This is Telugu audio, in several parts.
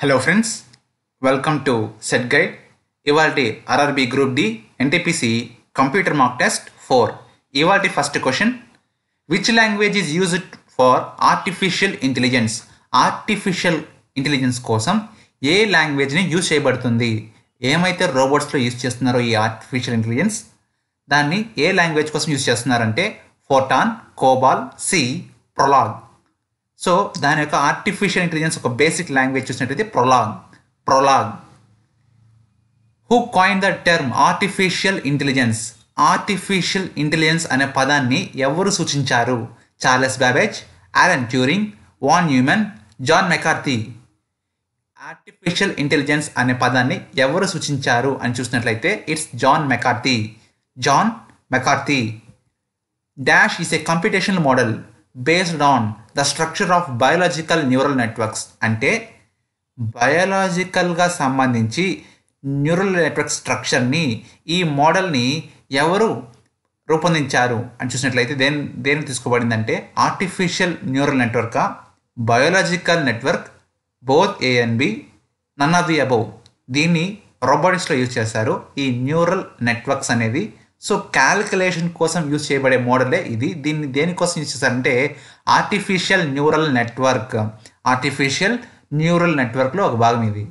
hello friends welcome to set guide ఇవాళ RRB group D NTPC computer mock test four ఇవాళ first question which language is used for artificial intelligence artificial intelligence కోసం ఏ లాంగ్వేజ్ని యూజ్ చేయబడుతుంది ఏమైతే రోబోట్స్లో యూజ్ చేస్తున్నారో ఈ ఆర్టిఫిషియల్ ఇంటెలిజెన్స్ దాన్ని ఏ లాంగ్వేజ్ కోసం యూజ్ చేస్తున్నారంటే Python COBOL C Prolog so దాని యొక్క ఆర్టిఫిషియల్ ఇంటెలిజెన్స్ ఒక బేసిక్ లాంగ్వేజ్ చూసినట్టయితే Prolog Prolog who coined the term artificial intelligence artificial intelligence అనే పదాన్ని ఎవరు సూచించారు Charles Babbage Alan Turing von Neumann John McCarthy artificial intelligence అనే పదాన్ని ఎవరు సూచించారు అని చూసినట్లయితే it's John McCarthy John McCarthy dash is a computational model based on the structure of biological neural networks అంటే బయాలజికల్గా సంబంధించి న్యూరల్ నెట్వర్క్ స్ట్రక్చర్ని ఈ మోడల్ని ఎవరు రూపొందించారు అని చూసినట్లయితే దేని దేని తీసుకోబడిందంటే ఆర్టిఫిషియల్ న్యూరల్ నెట్వర్కా biological network both A and B none of the above దీన్ని రోబోటిక్స్లో యూజ్ చేశారు ఈ న్యూరల్ నెట్వర్క్స్ అనేది సో క్యాల్కులేషన్ కోసం యూజ్ చేయబడే మోడలే ఇది దీన్ని దేనికోసం యూజ్ చేశారంటే artificial neural network artificial neural నెట్వర్క్లో ఒక భాగం ఇది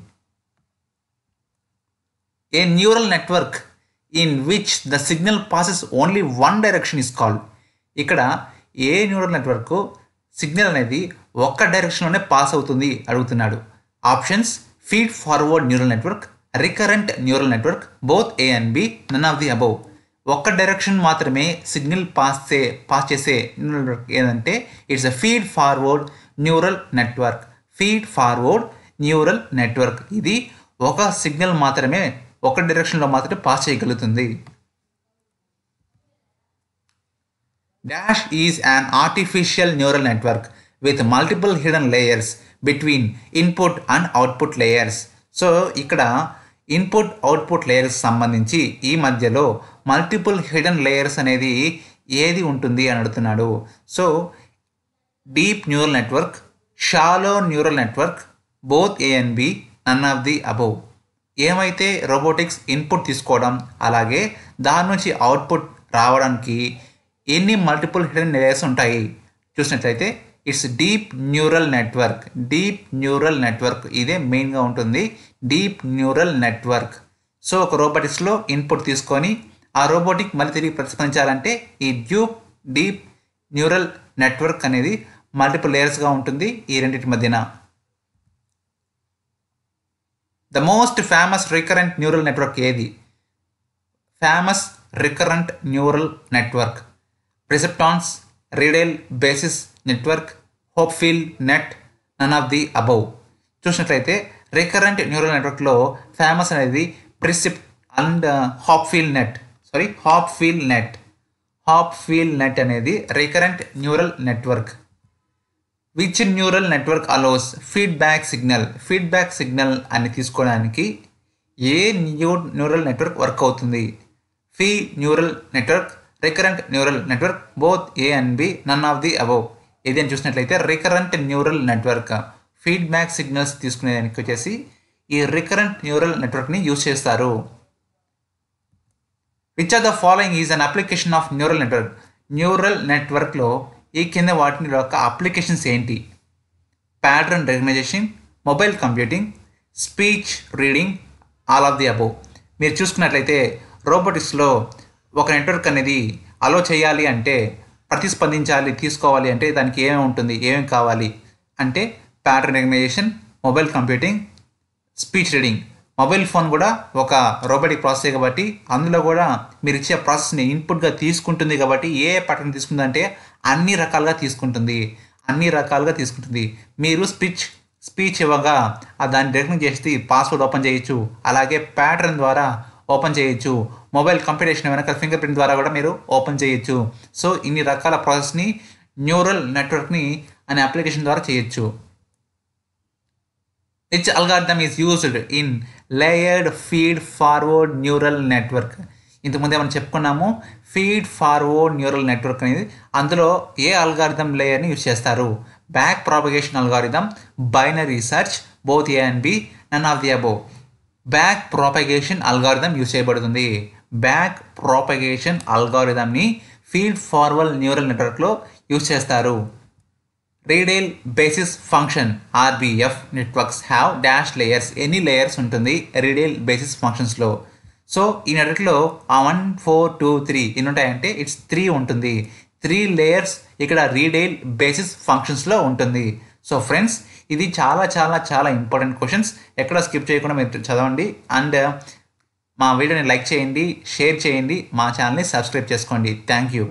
a neural network in which the signal passes only one direction is call ఇక్కడ ఏ న్యూరల్ నెట్వర్క్ సిగ్నల్ అనేది ఒక్క డైరెక్షన్లోనే పాస్ అవుతుంది అడుగుతున్నాడు options feed forward neural network recurrent neural network both A and B none of the above ఒక్క డైరెక్షన్ మాత్రమే సిగ్నల్ పాస్ చే పాస్ చేసే నెట్వర్క్ ఏదంటే it's a feed forward neural network feed forward neural network ఇది ఒక సిగ్నల్ మాత్రమే ఒక డైరెక్షన్లో మాత్రమే పాస్ చేయగలుగుతుంది dash is an artificial neural network with multiple hidden layers between input and output layers so ఇక్కడ ఇన్పుట్ అవుట్పుట్ లేయర్స్ సంబంధించి ఈ మధ్యలో మల్టిపుల్ హిడెన్ లేయర్స్ అనేది ఏది ఉంటుంది అని అడుగుతున్నాడు so deep neural network shallow neural network both A B none of the above ఏమైతే రోబోటిక్స్ ఇన్పుట్ తీసుకోవడం అలాగే దాని నుంచి అవుట్పుట్ రావడానికి ఎన్ని మల్టిపుల్ హిడెన్ లేయర్స్ ఉంటాయి చూసినట్లయితే it's deep neural network deep neural network ఇదే మెయిన్గా ఉంటుంది డీప్ న్యూరల్ నెట్వర్క్ సో ఒక రోబోటిక్స్లో ఇన్పుట్ తీసుకొని ఆ రోబోటిక్ మళ్ళీ తిరిగి ప్రతిస్పందించాలంటే ఈ డ్యూప్ డీప్ న్యూరల్ నెట్వర్క్ అనేది మల్టిపుల్ లేయర్స్గా ఉంటుంది ఈ రెండింటి మధ్యన the most famous recurrent neural network ఏది famous recurrent neural network perceptrons radial basis network field net none of the above చూసినట్లయితే రికరెంట్ న్యూరల్ నెట్వర్క్లో ఫేమస్ అనేది percept and uh, Hopfield net sorry Hopfield net Hopfield net అనేది recurrent neural network which neural network allows feedback signal feedback signal అని తీసుకోవడానికి a new neural network work అవుతుంది ఫీ neural network recurrent neural network both A and B none of the above ఏది అని చూసినట్లయితే recurrent neural network feedback signals తీసుకునేదానికి వచ్చేసి ఈ రికరెంట్ న్యూరల్ నెట్వర్క్ని యూజ్ చేస్తారు which are the following is an application of neural network neural నెట్వర్క్లో ఈ కింద వాటిని యొక్క అప్లికేషన్స్ ఏంటి pattern recognition mobile computing speech reading all of the above మీరు చూసుకున్నట్లయితే రోబోటిక్స్లో ఒక నెట్వర్క్ అనేది అలో చేయాలి అంటే ప్రతిస్పందించాలి తీసుకోవాలి అంటే దానికి ఏమేమి ఉంటుంది ఏమేమి కావాలి అంటే pattern recognition mobile computing speech reading mobile phone కూడా ఒక రోబోటిక్ ప్రాసెస్ కాబట్టి అందులో కూడా మీరు ఇచ్చే ప్రాసెస్ని ఇన్పుట్గా తీసుకుంటుంది కాబట్టి ఏ ప్యాటర్న్ అంటే అన్ని రకాలుగా తీసుకుంటుంది అన్ని రకాలుగా తీసుకుంటుంది మీరు స్పీచ్ స్పీచ్ ఇవ్వగా దాన్ని రికగ్నైజ్ చేసి పాస్వర్డ్ ఓపెన్ చేయొచ్చు అలాగే ప్యాటర్న్ ద్వారా ఓపెన్ చేయొచ్చు మొబైల్ కంప్యూటేషన్ వెనక ఫింగర్ ప్రింట్ ద్వారా కూడా మీరు ఓపెన్ చేయొచ్చు సో ఇన్ని రకాల ప్రాసెస్ని న్యూరల్ నెట్వర్క్ని అనే అప్లికేషన్ ద్వారా చేయొచ్చు which algorithm is used in layered feed forward neural network ఇంతకుముందే మనం చెప్పుకున్నాము ఫీడ్ ఫార్వర్డ్ న్యూరల్ నెట్వర్క్ అనేది అందులో ఏ అల్గారిథం లేయర్ని యూజ్ చేస్తారు back propagation algorithm binary search both A and B none of the above back propagation algorithm use చేయబడుతుంది బ్యాక్ ప్రాపగేషన్ అల్గారిథంని ఫీల్డ్ ఫార్వర్డ్ న్యూరల్ నెట్వర్క్లో యూజ్ చేస్తారు radial basis function RBF networks have dash layers any layers ఉంటుంది రీడేల్ బేసిస్ ఫంక్షన్స్లో సో ఈ నెట్వర్క్లో ఆ వన్ ఫోర్ టూ త్రీ ఎన్ని ఉంటాయంటే ఇట్స్ త్రీ ఉంటుంది త్రీ లేయర్స్ ఇక్కడ రీడేల్ బేసిస్ ఫంక్షన్స్లో ఉంటుంది సో ఫ్రెండ్స్ ఇది చాలా చాలా చాలా ఇంపార్టెంట్ క్వశ్చన్స్ ఎక్కడ స్కిప్ చేయకుండా మీరు చదవండి అండ్ uh, మా వీడియోని లైక్ చేయండి షేర్ చేయండి మా ఛానల్ని సబ్స్క్రైబ్ చేసుకోండి థ్యాంక్ యూ